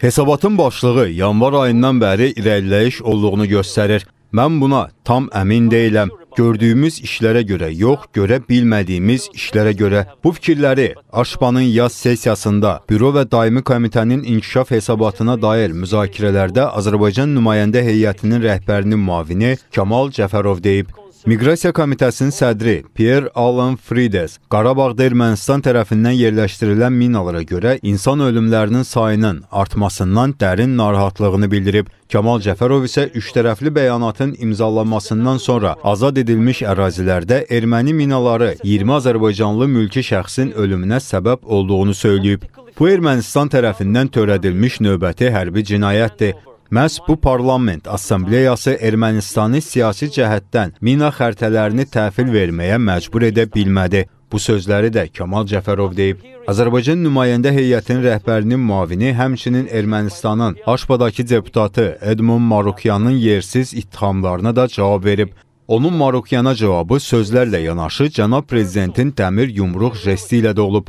Hesabatın başlığı yanvar ayından bəri irəliləyiş olduğunu göstərir. Mən buna tam əmin deyiləm. Gördüyümüz işlərə görə yox, görə bilmədiyimiz işlərə görə. Bu fikirləri Aşpanın yaz sessiyasında Büro və Daimi Komitənin inkişaf hesabatına dair müzakirələrdə Azərbaycan nümayəndə heyətinin rəhbərinin müavini Kamal Cəfərov deyib. Miqrasiya Komitəsinin sədri Pierre Alan Frides Qarabağda Ermənistan tərəfindən yerləşdirilən minalara görə insan ölümlərinin sayının artmasından dərin narahatlığını bildirib. Kamal Cəfərov isə üçtərəfli bəyanatın imzalanmasından sonra azad edilmiş ərazilərdə erməni minaları 20 azərbaycanlı mülki şəxsin ölümünə səbəb olduğunu söyləyib. Bu Ermənistan tərəfindən törədilmiş növbəti hərbi cinayətdir. Məhz bu parlament assambleyası Ermənistanı siyasi cəhətdən mina xərtələrini təhvil verməyə məcbur edə bilmədi. Bu sözləri də Kamal Cəfərov deyib. Azərbaycan nümayəndə heyətinin rəhbərinin muavini həmçinin Ermənistanın Haşpadakı deputatı Edmund Marukyanın yersiz ittihamlarına da cavab verib. Onun Marukyana cavabı sözlərlə yanaşı cənab prezidentin dəmir yumruq jesti ilə də olub.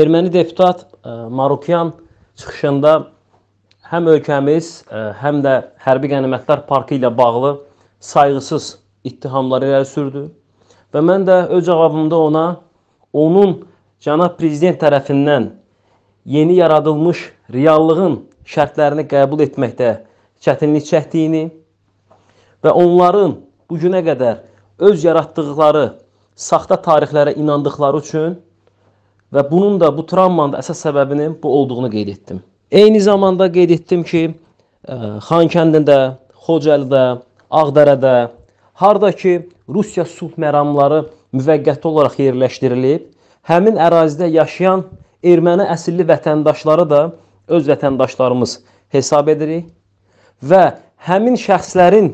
Erməni deputat e, Marukyan çıxışında həm ölkəmiz, e, həm də hərbi qənimətlər parkı ilə bağlı sayğısız ittihamları irəli sürdü. Və mən də öz cavabımda ona onun cənab prezident tərəfindən yeni yaradılmış reallığın şərtlərini qəbul etməkdə çətinlik çəkdiyini və onların bu günə qədər öz yaratdıqları saxta tarixlərə inandıqları üçün və bunun da bu travmanın da əsas səbəbinin bu olduğunu qeyd etdim. Eyni zamanda qeyd etdim ki, e, Xankəndində, Xocalıda, Ağdərədə, harda ki Rusiya sülh məramları müvəqqəti olaraq yerləşdirilib, həmin ərazidə yaşayan erməni əsilli vətəndaşları da öz vətəndaşlarımız hesab edirik və həmin şəxslərin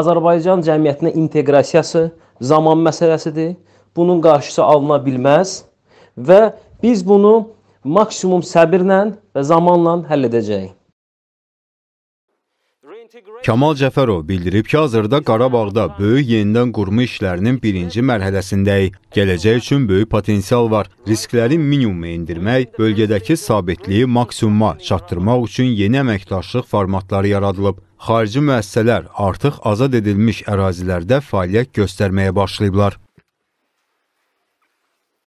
Azərbaycan cəmiyyətinə inteqrasiyası zaman məsələsidir. Bunun qarşısı alına bilməz və biz bunu maksimum səbirlə və zamanla həll edəcəyik. Kamal Cəfərov bildirib ki, hazırda Qarabağda böyük yenidən qurma işlərinin birinci mərhələsindəyik. Gələcək üçün böyük potensial var. Riskləri minimuma endirmək, bölgədəki sabitliyi maksimuma çatdırmaq üçün yeni əməkdaşlıq formatları yaradılıb. Xarici müəssisələr artıq azad edilmiş ərazilərdə fəaliyyət göstərməyə başlayıblar.